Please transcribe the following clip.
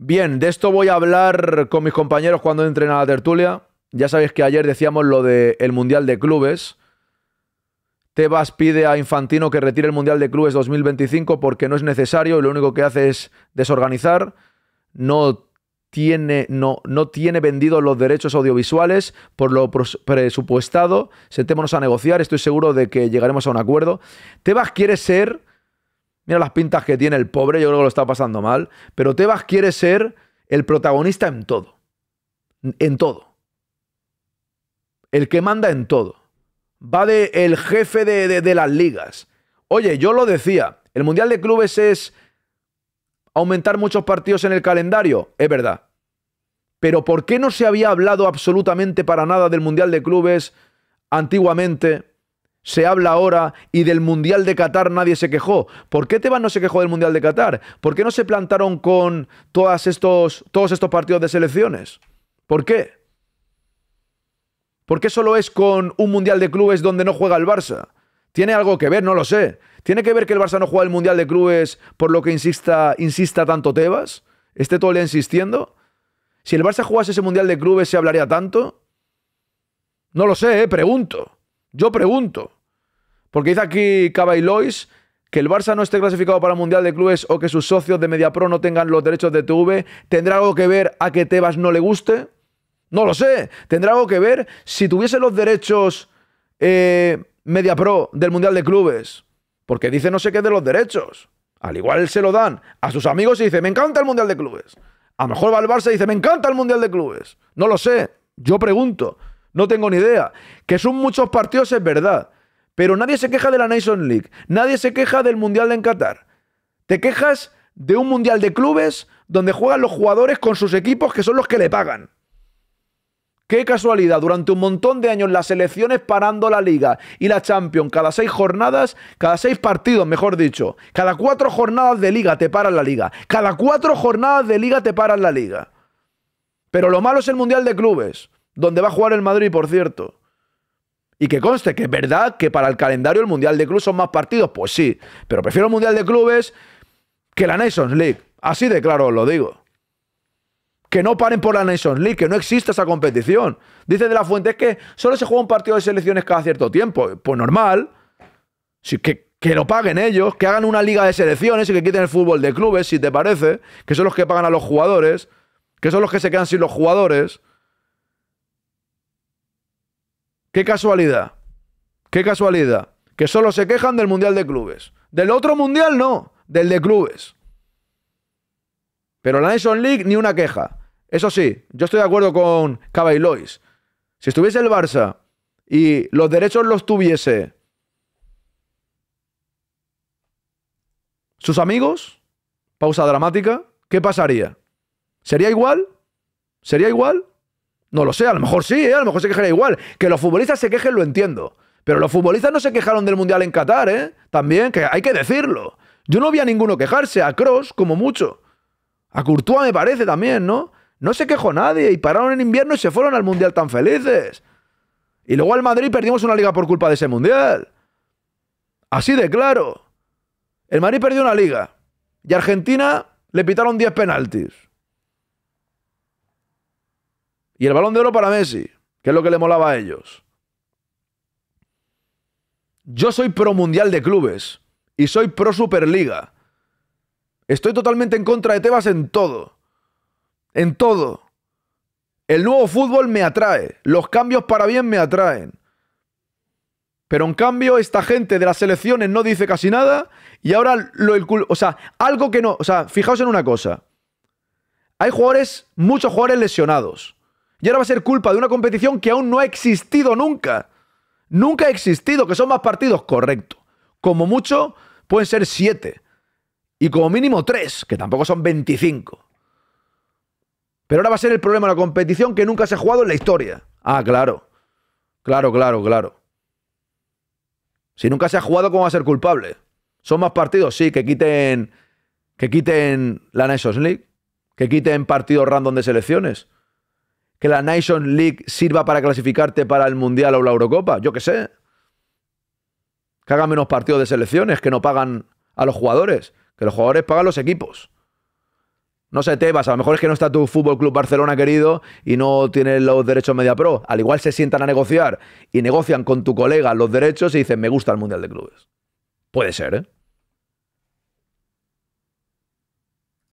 Bien, de esto voy a hablar con mis compañeros cuando entren a la tertulia. Ya sabéis que ayer decíamos lo del Mundial de Clubes. Tebas pide a Infantino que retire el Mundial de Clubes 2025 porque no es necesario y lo único que hace es desorganizar. No tiene, no, no tiene vendidos los derechos audiovisuales por lo presupuestado. Sentémonos a negociar, estoy seguro de que llegaremos a un acuerdo. Tebas quiere ser Mira las pintas que tiene el pobre, yo creo que lo está pasando mal. Pero Tebas quiere ser el protagonista en todo. En todo. El que manda en todo. Va de el jefe de, de las ligas. Oye, yo lo decía. El Mundial de Clubes es aumentar muchos partidos en el calendario. Es verdad. Pero ¿por qué no se había hablado absolutamente para nada del Mundial de Clubes antiguamente? se habla ahora y del Mundial de Qatar nadie se quejó. ¿Por qué Tebas no se quejó del Mundial de Qatar? ¿Por qué no se plantaron con todas estos, todos estos partidos de selecciones? ¿Por qué? ¿Por qué solo es con un Mundial de Clubes donde no juega el Barça? ¿Tiene algo que ver? No lo sé. ¿Tiene que ver que el Barça no juega el Mundial de Clubes por lo que insista, insista tanto Tebas? ¿Esté todo el día insistiendo? Si el Barça jugase ese Mundial de Clubes, ¿se hablaría tanto? No lo sé, eh, pregunto. Yo pregunto. Porque dice aquí Caballois que el Barça no esté clasificado para el Mundial de Clubes o que sus socios de Mediapro no tengan los derechos de TV, ¿tendrá algo que ver a que Tebas no le guste? No lo sé. ¿Tendrá algo que ver si tuviese los derechos Media eh, Mediapro del Mundial de Clubes? Porque dice no sé qué de los derechos. Al igual se lo dan a sus amigos y dice, me encanta el Mundial de Clubes. A lo mejor va el Barça y dice, me encanta el Mundial de Clubes. No lo sé. Yo pregunto. No tengo ni idea. Que son muchos partidos, es verdad. Pero nadie se queja de la Nation League, nadie se queja del Mundial en Qatar. Te quejas de un Mundial de clubes donde juegan los jugadores con sus equipos que son los que le pagan. Qué casualidad, durante un montón de años las selecciones parando la liga y la Champions cada seis jornadas, cada seis partidos, mejor dicho, cada cuatro jornadas de liga te paran la liga, cada cuatro jornadas de liga te paran la liga. Pero lo malo es el Mundial de Clubes, donde va a jugar el Madrid, por cierto. Y que conste que es verdad que para el calendario el Mundial de Clubes son más partidos, pues sí. Pero prefiero el Mundial de Clubes que la Nations League. Así de claro os lo digo. Que no paren por la Nations League, que no exista esa competición. Dice de la fuente, es que solo se juega un partido de selecciones cada cierto tiempo. Pues normal. que, que lo paguen ellos, que hagan una liga de selecciones y que quiten el fútbol de clubes, si te parece, que son los que pagan a los jugadores, que son los que se quedan sin los jugadores. Qué casualidad. Qué casualidad. Que solo se quejan del Mundial de Clubes. Del otro Mundial no, del de Clubes. Pero la Nation League ni una queja. Eso sí, yo estoy de acuerdo con Caballois. Si estuviese el Barça y los derechos los tuviese sus amigos, pausa dramática, ¿qué pasaría? ¿Sería igual? ¿Sería igual? No lo sé, a lo mejor sí, ¿eh? a lo mejor se quejará igual. Que los futbolistas se quejen lo entiendo. Pero los futbolistas no se quejaron del Mundial en Qatar, ¿eh? También, que hay que decirlo. Yo no vi a ninguno quejarse, a Cross como mucho. A Courtois me parece también, ¿no? No se quejó nadie y pararon en invierno y se fueron al Mundial tan felices. Y luego al Madrid perdimos una liga por culpa de ese Mundial. Así de claro. El Madrid perdió una liga. Y Argentina le pitaron 10 penaltis. Y el balón de oro para Messi, que es lo que le molaba a ellos. Yo soy pro mundial de clubes y soy pro Superliga. Estoy totalmente en contra de Tebas en todo. En todo. El nuevo fútbol me atrae. Los cambios para bien me atraen. Pero en cambio, esta gente de las selecciones no dice casi nada y ahora lo el O sea, algo que no. O sea, fijaos en una cosa. Hay jugadores, muchos jugadores lesionados. Y ahora va a ser culpa de una competición que aún no ha existido nunca. Nunca ha existido, que son más partidos, correcto. Como mucho, pueden ser siete. Y como mínimo tres, que tampoco son 25. Pero ahora va a ser el problema de la competición que nunca se ha jugado en la historia. Ah, claro. Claro, claro, claro. Si nunca se ha jugado, ¿cómo va a ser culpable? Son más partidos, sí, que quiten. Que quiten la Nations League. Que quiten partidos random de selecciones que la Nation League sirva para clasificarte para el Mundial o la Eurocopa? Yo qué sé. Que hagan menos partidos de selecciones, que no pagan a los jugadores, que los jugadores pagan los equipos. No sé, Tebas, a lo mejor es que no está tu Fútbol Club Barcelona querido y no tiene los derechos media pro. Al igual se sientan a negociar y negocian con tu colega los derechos y dicen, me gusta el Mundial de Clubes. Puede ser, ¿eh?